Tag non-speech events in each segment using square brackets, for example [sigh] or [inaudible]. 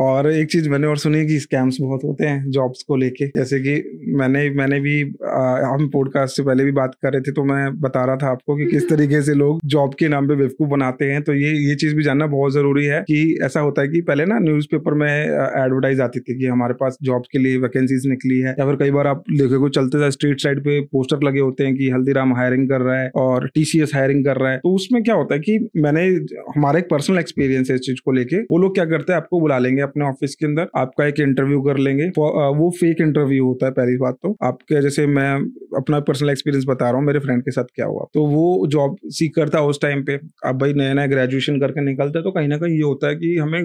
और एक चीज मैंने और सुनी कि स्कैम्स बहुत होते हैं जॉब्स को लेके जैसे कि मैंने मैंने भी आ, हम पॉडकास्ट से पहले भी बात कर रहे थे तो मैं बता रहा था आपको कि किस हम्म। तरीके से लोग जॉब के नाम पे बेवकूफ बनाते हैं तो ये ये चीज भी जानना बहुत जरूरी है कि ऐसा होता है कि पहले ना न्यूज में एडवर्टाइज आती थी कि हमारे पास जॉब के लिए वैकेंसीज निकली है या फिर कई बार आप को चलते थे स्ट्रीट साइड पे पोस्टर लगे होते हैं कि हल्दीराम हायरिंग कर रहा है और टीसीएस हायरिंग कर रहा है तो उसमें क्या होता है कि मैंने हमारा एक पर्सनल एक्सपीरियंस है इस चीज को लेके वो लोग क्या करते हैं आपको बुला लेंगे अपने ऑफिस के अंदर आपका एक इंटरव्यू कर लेंगे वो फेक इंटरव्यू होता है पहली बात तो आपके जैसे मैं अपना पर्सनल एक्सपीरियंस बता रहा हूँ मेरे फ्रेंड के साथ क्या हुआ तो वो जॉब सीख करता उस टाइम पे अब भाई नया नया ग्रेजुएशन करके निकलता है तो कहीं ना कहीं ये होता है कि हमें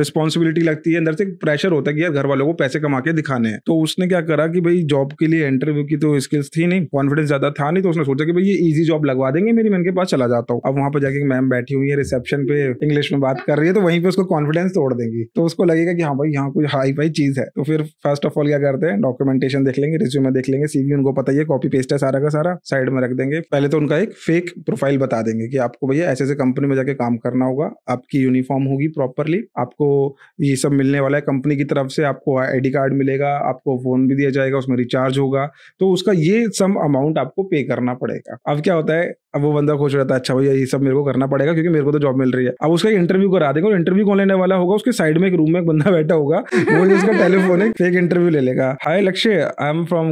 रिस्पॉन्सिबिलिटी लगती है अंदर से प्रेशर होता है कि यार घर वालों को पैसे कमा के दिखाने हैं तो उसने क्या करा कि भाई जॉब के लिए इंटरव्यू की तो स्किल्स थी नहीं कॉन्फिडेंस ज्यादा था नहीं तो उसने सोचा कि भाई ये इजी जॉब लगवा देंगे मेरी मैं इनके पास चला जाता हूँ अब वहां पर जाके मैम बैठी हुई है रिसेप्शन पे इंग्लिश में बात कर रही है तो वहीं पर उसको कॉन्फिडेंस तोड़ देंगी तो उसको लगेगा कि हाँ भाई यहाँ कोई हाई फाई चीज है तो फिर फर्स्ट ऑफ ऑल क्या करते हैं डॉक्यूमेंटेशन देख लेंगे रिज्यूमे देख लेंगे सीवी उनको पता ही कॉपी पेस्ट है सारा का सारा साइड में रख देंगे पहले तो उनका एक फेक प्रोफाइल बता देंगे कि आपको भैया ऐसे ऐसे कंपनी में जाके काम करना होगा आपकी यूनिफॉर्म होगी प्रॉपरली आपको ये सब मिलने वाला है कंपनी की तरफ से आपको आई कार्ड मिलेगा आपको फोन भी दिया जाएगा उसमें रिचार्ज होगा तो उसका ये सम अमाउंट आपको पे करना पड़ेगा अब क्या होता है अब वो बंदा खुश रहता है अच्छा भैया ये सब मेरे को करना पड़ेगा क्योंकि मेरे को तो जॉब मिल रही है अब उसका इंटरव्यू करा देगा और इंटरव्यू कौन लेने वाला होगा उसके साइड में एक रूम में एक बंदा बैठा होगा वो उसका टेलीफोन है फेक इंटरव्यू ले लेगा hi Lakshya I am from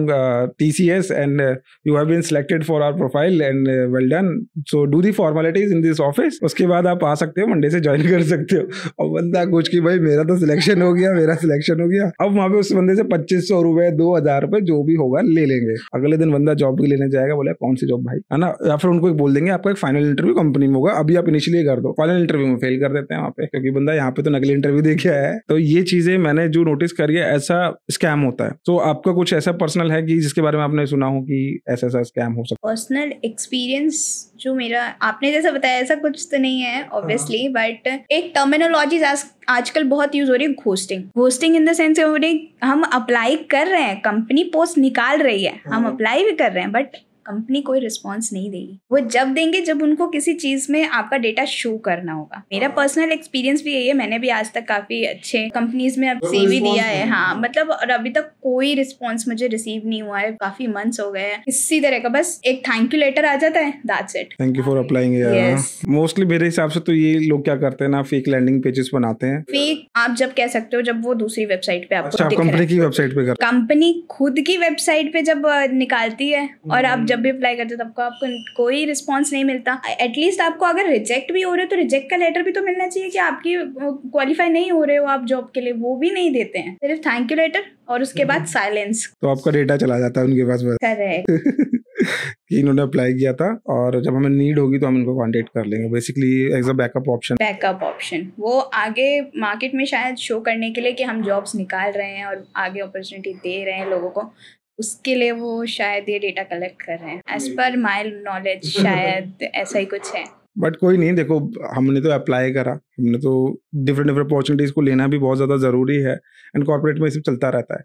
T C S and you have been selected for our profile and well done so do the formalities in this office उसके बाद आप आ सकते हो मंडे से ज्वाइन कर सकते हो और बंदा कुछ की भाई मेरा तो सिलेक्शन हो गया मेरा सिलेक्शन हो गया अब वहां पे उस बंदे से पच्चीस सौ रुपए दो हजार रुपए जो भी होगा ले लेंगे अगले दिन बंदा जॉब भी लेने जाएगा बोले कौन सी जॉब भाई है ना या फिर उनको एक बोल देंगे आपका एक फाइनल इंटरव्यू कंपनी में होगा अभी आप इनिशियली कर दो फाइनल इंटरव्यू में फेल कर देते हैं वहाँ पे क्योंकि बंदा यहाँ पे तो नकली इंटरव्यू देखे है तो ये चीजें मैंने जो नोटिस करी है ऐसा स्कैम होता है तो आपका कुछ ऐसा पर्सनल है कि जिसके बारे में आपने सुना हो कि ऐसा ऐसा स्कैम हो सकता है पर्सनल एक्सपीरियंस जो मेरा आपने जैसा बताया ऐसा कुछ तो नहीं है ऑब्वियसली बट हाँ। एक टर्मिनोलॉजी आजकल बहुत यूज हो रही है ghosting ghosting in the sense हम अप्लाई कर रहे हैं कंपनी पोस्ट निकाल रही है हम अप्लाई हाँ। भी कर रहे हैं बट कंपनी कोई रिस्पॉन्स नहीं देगी वो जब देंगे जब उनको किसी चीज में आपका डेटा शो करना होगा मेरा पर्सनल हाँ। एक्सपीरियंस भी यही है मैंने भी आज तक काफी अच्छे कंपनीज में अब सीवी दिया है हाँ मतलब और अभी तक कोई रिस्पॉन्स मुझे रिसीव नहीं हुआ है काफी मंथ्स हो गए हैं इसी तरह का बस एक थैंक यू लेटर आ जाता है that's it thank you for applying mostly मेरे हिसाब से तो ये लोग क्या करते हैं ना फेक लैंडिंग पेजेस बनाते हैं फेक आप जब कह सकते हो जब वो दूसरी वेबसाइट पे आपको कंपनी अच्छा, की वेबसाइट पे कंपनी खुद की वेबसाइट पे जब निकालती है और आप हम्म। जब भी अप्लाई करते हो आपको आपको कोई रिस्पॉन्स नहीं मिलता एटलीस्ट आपको अगर रिजेक्ट भी हो रहे हो तो रिजेक्ट का लेटर भी तो मिलना चाहिए कि आपकी क्वालिफाई नहीं हो रहे हो आप जॉब के लिए वो भी नहीं देते हैं सिर्फ थैंक यू लेटर और उसके बाद साइलेंस हम्म। तो आपका डेटा चला जाता है उनके पास करेक्ट [laughs] कि इन्होंने अप्लाई किया था और जब हमें नीड होगी तो हम इनको कांटेक्ट कर लेंगे basically as a backup option backup option वो आगे मार्केट में शायद शो करने के लिए कि हम जॉब्स निकाल रहे हैं और आगे अपॉर्चुनिटी दे रहे हैं लोगों को उसके लिए वो शायद ये डेटा कलेक्ट कर रहे हैं एज पर माई नॉलेज शायद ऐसा ही कुछ है बट कोई नहीं देखो हमने तो अप्लाई करा हमने तो डिफरेंट डिफरेंट अपॉर्चुनिटीज़ को लेना भी बहुत ज़्यादा ज़रूरी है एंड कॉर्पोरेट में सिर्फ चलता रहता है